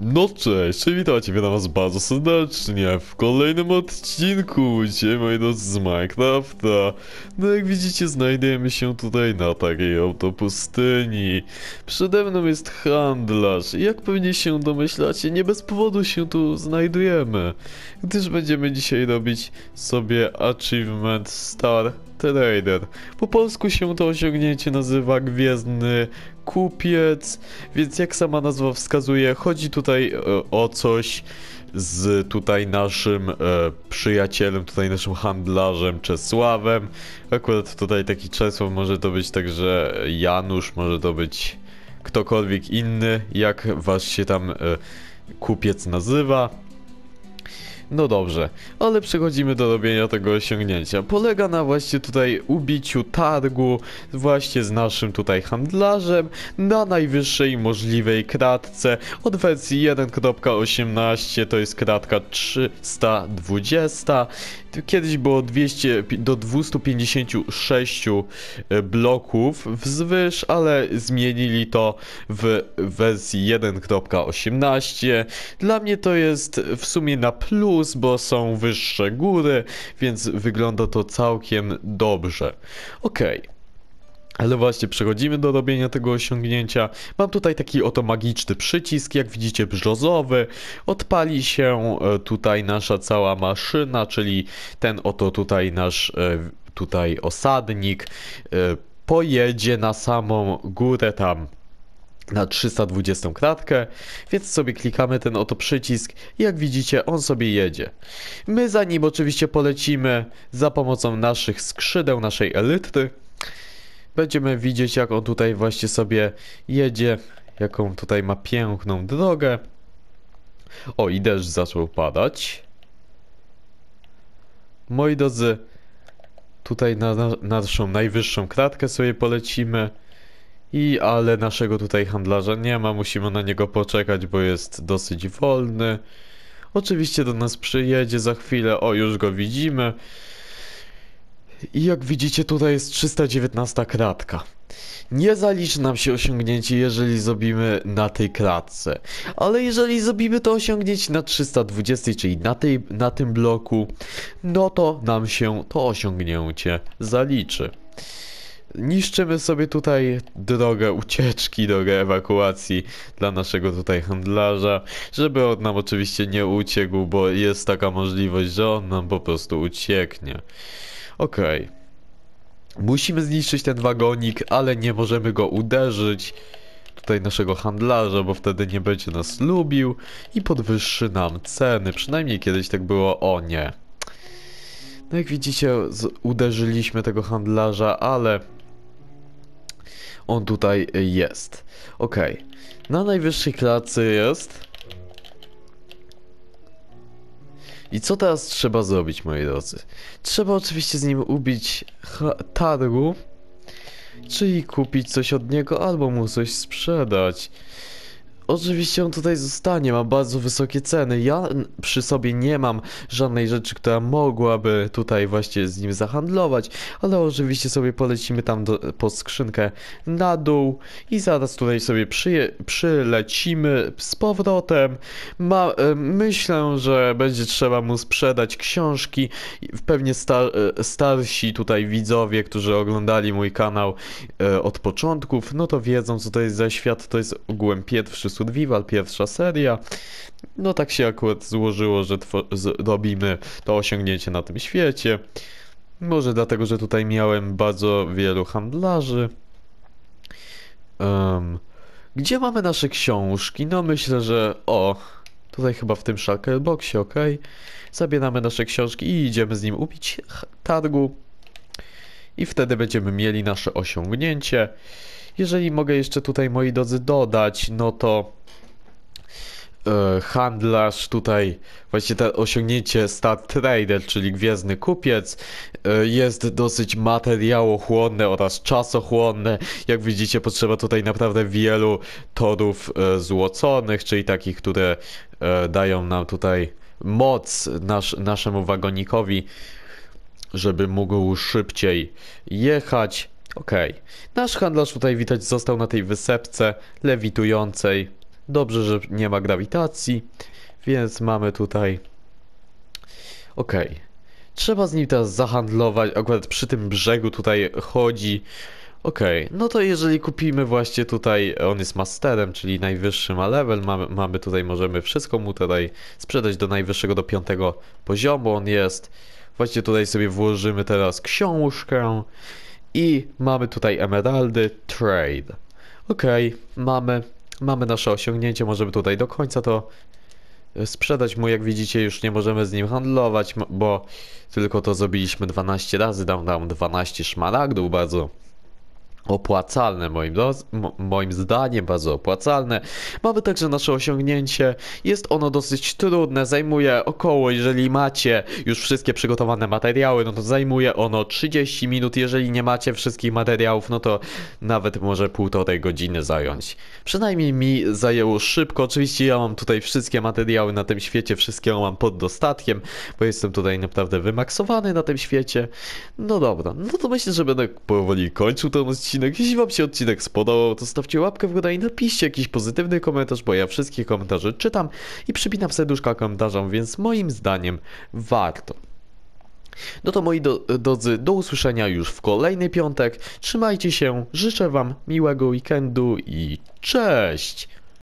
No cześć, witam Ciebie na Was bardzo serdecznie w kolejnym odcinku dzisiaj moi drodzy z Minecrafta. No jak widzicie znajdujemy się tutaj na takiej autopustyni. Przede mną jest handlarz i jak pewnie się domyślacie nie bez powodu się tu znajdujemy. Gdyż będziemy dzisiaj robić sobie achievement star Trader. Po polsku się to osiągnięcie nazywa Gwiezdny Kupiec, więc jak sama nazwa wskazuje, chodzi tutaj e, o coś z tutaj naszym e, przyjacielem, tutaj naszym handlarzem Czesławem. Akurat tutaj taki Czesław może to być także Janusz, może to być ktokolwiek inny, jak was się tam e, kupiec nazywa. No dobrze, ale przechodzimy do robienia tego osiągnięcia. Polega na właśnie tutaj ubiciu targu właśnie z naszym tutaj handlarzem na najwyższej możliwej kratce od wersji 1.18 to jest kratka 320 Kiedyś było 200 do 256 e, bloków wzwyż, ale zmienili to w wersji 1.18. Dla mnie to jest w sumie na plus, bo są wyższe góry, więc wygląda to całkiem dobrze. Okej. Okay. Ale właśnie, przechodzimy do robienia tego osiągnięcia. Mam tutaj taki oto magiczny przycisk, jak widzicie brzozowy. Odpali się e, tutaj nasza cała maszyna, czyli ten oto tutaj nasz e, tutaj osadnik. E, pojedzie na samą górę tam na 320 kratkę, więc sobie klikamy ten oto przycisk jak widzicie on sobie jedzie. My za nim oczywiście polecimy za pomocą naszych skrzydeł, naszej elitry. Będziemy widzieć jak on tutaj właśnie sobie jedzie, jaką tutaj ma piękną drogę. O i deszcz zaczął padać. Moi drodzy, tutaj na, na naszą najwyższą kratkę sobie polecimy. I ale naszego tutaj handlarza nie ma, musimy na niego poczekać, bo jest dosyć wolny. Oczywiście do nas przyjedzie za chwilę, o już go widzimy. I jak widzicie tutaj jest 319 kratka. Nie zaliczy nam się osiągnięcie, jeżeli zrobimy na tej kratce. Ale jeżeli zrobimy to osiągnięcie na 320, czyli na, tej, na tym bloku, no to nam się to osiągnięcie zaliczy. Niszczymy sobie tutaj drogę ucieczki, drogę ewakuacji dla naszego tutaj handlarza, żeby on nam oczywiście nie uciekł, bo jest taka możliwość, że on nam po prostu ucieknie. Okej. Okay. Musimy zniszczyć ten wagonik, ale nie możemy go uderzyć. Tutaj naszego handlarza, bo wtedy nie będzie nas lubił i podwyższy nam ceny. Przynajmniej kiedyś tak było. O nie. No jak widzicie, uderzyliśmy tego handlarza, ale on tutaj jest. Ok. Na najwyższej klatce jest I co teraz trzeba zrobić, moi drodzy? Trzeba oczywiście z nim ubić targu, czyli kupić coś od niego albo mu coś sprzedać. Oczywiście on tutaj zostanie, ma bardzo wysokie ceny. Ja przy sobie nie mam żadnej rzeczy, która mogłaby tutaj właśnie z nim zahandlować, ale oczywiście sobie polecimy tam do, po skrzynkę na dół i zaraz tutaj sobie przyje, przylecimy z powrotem. Ma, e, myślę, że będzie trzeba mu sprzedać książki. Pewnie star, e, starsi tutaj widzowie, którzy oglądali mój kanał e, od początków, no to wiedzą co to jest za świat. To jest ogółem pierwszy Survival, pierwsza seria. No tak się akurat złożyło, że robimy to osiągnięcie na tym świecie. Może dlatego, że tutaj miałem bardzo wielu handlarzy. Um, gdzie mamy nasze książki? No myślę, że... O, tutaj chyba w tym shulkerboxie, ok? Zabieramy nasze książki i idziemy z nim upić targu. I wtedy będziemy mieli nasze osiągnięcie. Jeżeli mogę jeszcze tutaj, moi drodzy, dodać, no to e, handlarz tutaj, właśnie to osiągnięcie Star Trader, czyli Gwiezdny Kupiec, e, jest dosyć materiałochłonne oraz czasochłonne. Jak widzicie, potrzeba tutaj naprawdę wielu torów e, złoconych, czyli takich, które dają nam tutaj moc nasz, naszemu wagonikowi, żeby mógł szybciej jechać. Okej. Okay. Nasz handlarz tutaj widać został na tej wysepce lewitującej. Dobrze, że nie ma grawitacji, więc mamy tutaj... Okej. Okay. Trzeba z nim teraz zahandlować, akurat przy tym brzegu tutaj chodzi. Okej, okay. no to jeżeli kupimy właśnie tutaj, on jest masterem, czyli najwyższy ma level, mamy, mamy tutaj, możemy wszystko mu tutaj sprzedać do najwyższego, do piątego poziomu on jest. Właśnie tutaj sobie włożymy teraz książkę. I mamy tutaj emeraldy, trade. Okej, okay, mamy, mamy nasze osiągnięcie, możemy tutaj do końca to e, sprzedać mu. Jak widzicie już nie możemy z nim handlować, bo tylko to zrobiliśmy 12 razy, dam nam 12 szmaragdów, bardzo opłacalne moim, do, moim zdaniem, bardzo opłacalne. Mamy także nasze osiągnięcie, jest ono dosyć trudne, zajmuje około, jeżeli macie już wszystkie przygotowane materiały, no to zajmuje ono 30 minut, jeżeli nie macie wszystkich materiałów, no to nawet może półtorej godziny zająć. Przynajmniej mi zajęło szybko, oczywiście ja mam tutaj wszystkie materiały na tym świecie, wszystkie mam pod dostatkiem, bo jestem tutaj naprawdę wymaksowany na tym świecie. No dobra, no to myślę, że będę powoli kończył tą odcinek, odcinek. Jeśli wam się odcinek spodobał, to stawcie łapkę w górę i napiszcie jakiś pozytywny komentarz, bo ja wszystkie komentarze czytam i przypinam serduszka komentarzom, więc moim zdaniem warto. No to moi do, drodzy, do usłyszenia już w kolejny piątek. Trzymajcie się, życzę wam miłego weekendu i cześć!